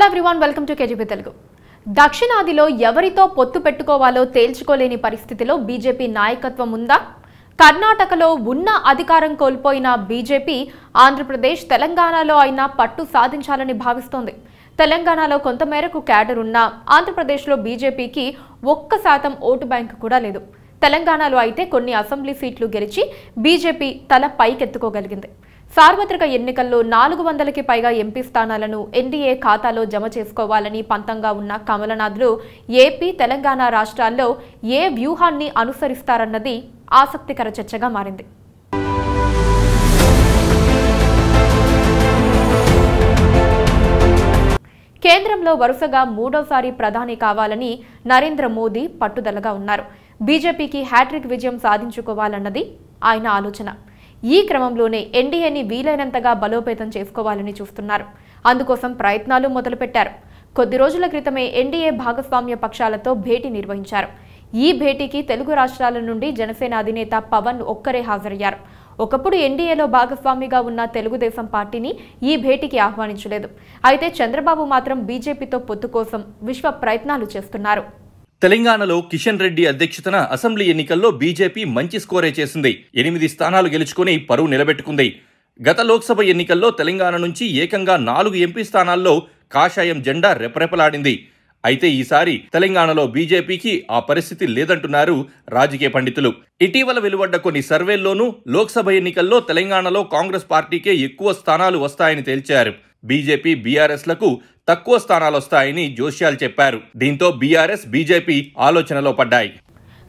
hello everyone welcome to KGP Telugu దక్షిణాదిలో ఎవరితో పొత్తు పెట్టుకోవాలో తేల్చుకోలేని పరిస్థితిలో బీజేపీ నాయకత్వం ఉందా కర్ణాటకలో ఉన్న అధికారం కోల్పోయిన బీజేపీ ఆంధ్రప్రదేశ్ తెలంగాణలో అయినా పట్టు సాధించాలని భావిస్తోంది తెలంగాణలో కొంతమేరకు క్యాడర్ ఉన్నా ఆంధ్రప్రదేశ్లో బీజేపీకి ఒక్క శాతం ఓటు బ్యాంకు కూడా లేదు తెలంగాణలో అయితే కొన్ని అసెంబ్లీ సీట్లు గెలిచి బీజేపీ తల పైకెత్తుకోగలిగింది సార్వత్రిక ఎన్నికల్లో నాలుగు వందలకి పైగా ఎంపీ స్థానాలను ఎన్డీఏ ఖాతాలో జమ చేసుకోవాలని పంతంగా ఉన్న కమలనాథులు ఏపీ తెలంగాణ రాష్ట్రాల్లో ఏ వ్యూహాన్ని అనుసరిస్తారన్నది ఆసక్తికర చర్చగా మారింది కేంద్రంలో వరుసగా మూడోసారి ప్రధాని కావాలని నరేంద్ర మోదీ పట్టుదలగా ఉన్నారు బీజేపీకి హ్యాట్రిక్ విజయం సాధించుకోవాలన్నది ఆయన ఆలోచన ఈ క్రమంలోనే ఎన్డీఏని వీలైనంతగా బలోపేతం చేసుకోవాలని చూస్తున్నారు అందుకోసం ప్రయత్నాలు మొదలుపెట్టారు కొద్ది రోజుల క్రితమే ఎన్డీఏ భాగస్వామ్య పక్షాలతో భేటీ నిర్వహించారు ఈ భేటీకి తెలుగు రాష్ట్రాల నుండి జనసేన అధినేత పవన్ ఒక్కరే హాజరయ్యారు ఒకప్పుడు ఎన్డీఏలో భాగస్వామిగా ఉన్న తెలుగుదేశం పార్టీని ఈ భేటీకి ఆహ్వానించలేదు అయితే చంద్రబాబు మాత్రం బీజేపీతో పొత్తు కోసం విశ్వ ప్రయత్నాలు చేస్తున్నారు తెలంగాణలో కిషన్ రెడ్డి అధ్యక్షతన అసెంబ్లీ ఎన్నికల్లో బీజేపీ మంచి స్కోరే చేసింది ఎనిమిది స్థానాలు గెలుచుకుని పరువు నిలబెట్టుకుంది గత లోక్సభ ఎన్నికల్లో తెలంగాణ నుంచి ఏకంగా నాలుగు ఎంపీ స్థానాల్లో కాషాయం జెండా రెపరెపలాడింది అయితే ఈసారి తెలంగాణలో బీజేపీకి ఆ పరిస్థితి లేదంటున్నారు రాజకీయ పండితులు ఇటీవల వెలువడ్డ కొన్ని సర్వేల్లోనూ లోక్సభ ఎన్నికల్లో తెలంగాణలో కాంగ్రెస్ పార్టీకే ఎక్కువ స్థానాలు వస్తాయని తేల్చారు బీజేపీ బీఆర్ఎస్లకు తక్కువ స్థానాలు వస్తాయని జోష్యాలు చెప్పారు దీంతో బీఆర్ఎస్ బీజేపీ ఆలోచనలో పడ్డాయి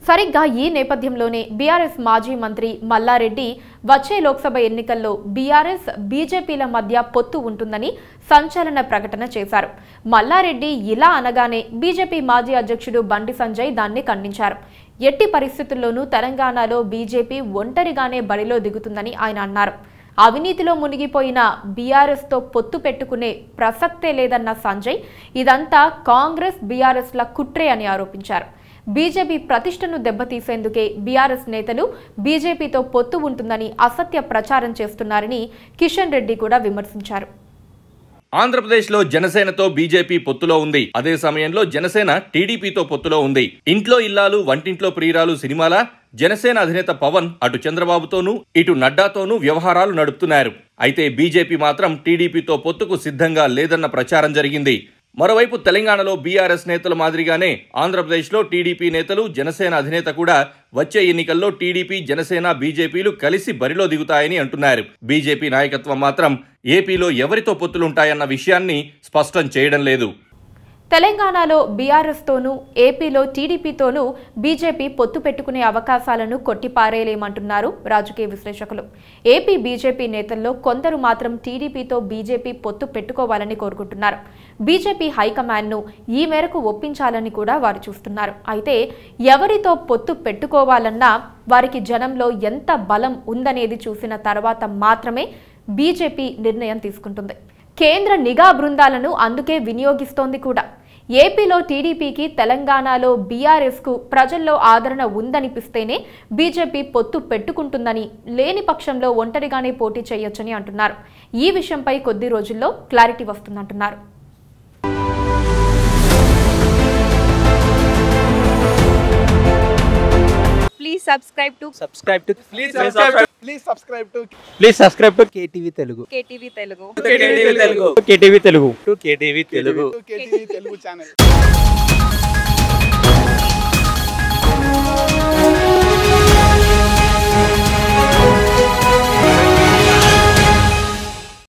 సరిగ్గా ఈ నేపథ్యంలోనే బీఆర్ఎస్ మాజీ మంత్రి మల్లారెడ్డి వచ్చే లోక్సభ ఎన్నికల్లో బీఆర్ఎస్ బీజేపీల మధ్య పొత్తు ఉంటుందని సంచలన ప్రకటన చేశారు మల్లారెడ్డి ఇలా అనగానే బీజేపీ మాజీ అధ్యక్షుడు బండి సంజయ్ దాన్ని ఖండించారు ఎట్టి పరిస్థితుల్లోనూ తెలంగాణలో బీజేపీ ఒంటరిగానే బడిలో దిగుతుందని ఆయన అన్నారు అవినీతిలో మునిగిపోయిన బీఆర్ఎస్తో పొత్తు పెట్టుకునే ప్రసక్తే లేదన్న సంజయ్ ఇదంతా కాంగ్రెస్ బీఆర్ఎస్ల కుట్రే అని ఆరోపించారు బీజేపీ ప్రతిష్టను దెబ్బతీసేందుకే బీఆర్ఎస్ నేతలు బీజేపీతో పొత్తు ఉంటుందని అసత్య ప్రచారం చేస్తున్నారని కిషన్ రెడ్డి కూడా విమర్శించారు ఆంధ్రప్రదేశ్లో జనసేనతో బీజేపీ పొత్తులో ఉంది అదే సమయంలో జనసేన టీడీపీతో పొత్తులో ఉంది ఇంట్లో ఇల్లాలు వంటింట్లో ప్రియురాలు సినిమాల జనసేన అధినేత పవన్ అటు చంద్రబాబుతోనూ ఇటు నడ్డాతోనూ వ్యవహారాలు నడుపుతున్నారు అయితే బీజేపీ మాత్రం టీడీపీతో పొత్తుకు సిద్ధంగా లేదన్న ప్రచారం జరిగింది మరోవైపు తెలంగాణలో బీఆర్ఎస్ నేతల మాదిరిగానే ఆంధ్రప్రదేశ్లో టీడీపీ నేతలు జనసేన అధినేత కూడా వచ్చే ఎన్నికల్లో టీడీపీ జనసేన బీజేపీలు కలిసి బరిలో దిగుతాయని అంటున్నారు బీజేపీ నాయకత్వం మాత్రం ఏపీలో ఎవరితో పొత్తులుంటాయన్న విషయాన్ని స్పష్టం చేయడం లేదు తెలంగాణలో బీఆర్ఎస్తోనూ ఏపీలో టీడీపీతోనూ బీజేపీ పొత్తు పెట్టుకునే అవకాశాలను కొట్టిపారేయలేమంటున్నారు రాజకీయ విశ్లేషకులు ఏపీ బీజేపీ నేతల్లో కొందరు మాత్రం టీడీపీతో బీజేపీ పొత్తు పెట్టుకోవాలని కోరుకుంటున్నారు బీజేపీ హైకమాండ్ను ఈ మేరకు ఒప్పించాలని కూడా వారు చూస్తున్నారు అయితే ఎవరితో పొత్తు పెట్టుకోవాలన్నా వారికి జనంలో ఎంత బలం ఉందనేది చూసిన తర్వాత మాత్రమే బీజేపీ నిర్ణయం తీసుకుంటుంది కేంద్ర నిఘా బృందాలను అందుకే వినియోగిస్తోంది కూడా ఏపీలో టీడీపీకి తెలంగాణలో బీఆర్ఎస్కు ప్రజల్లో ఆదరణ ఉందనిపిస్తేనే బీజేపీ పొత్తు పెట్టుకుంటుందని లేని పక్షంలో ఒంటరిగానే పోటీ చేయొచ్చని అంటున్నారు ఈ విషయంపై కొద్ది రోజుల్లో క్లారిటీ వస్తుందంటున్నారు subscribe to subscribe to please subscribe please subscribe to please subscribe to KTV Telugu KTV Telugu KTV Telugu KTV Telugu to KTV Telugu KTV Telugu channel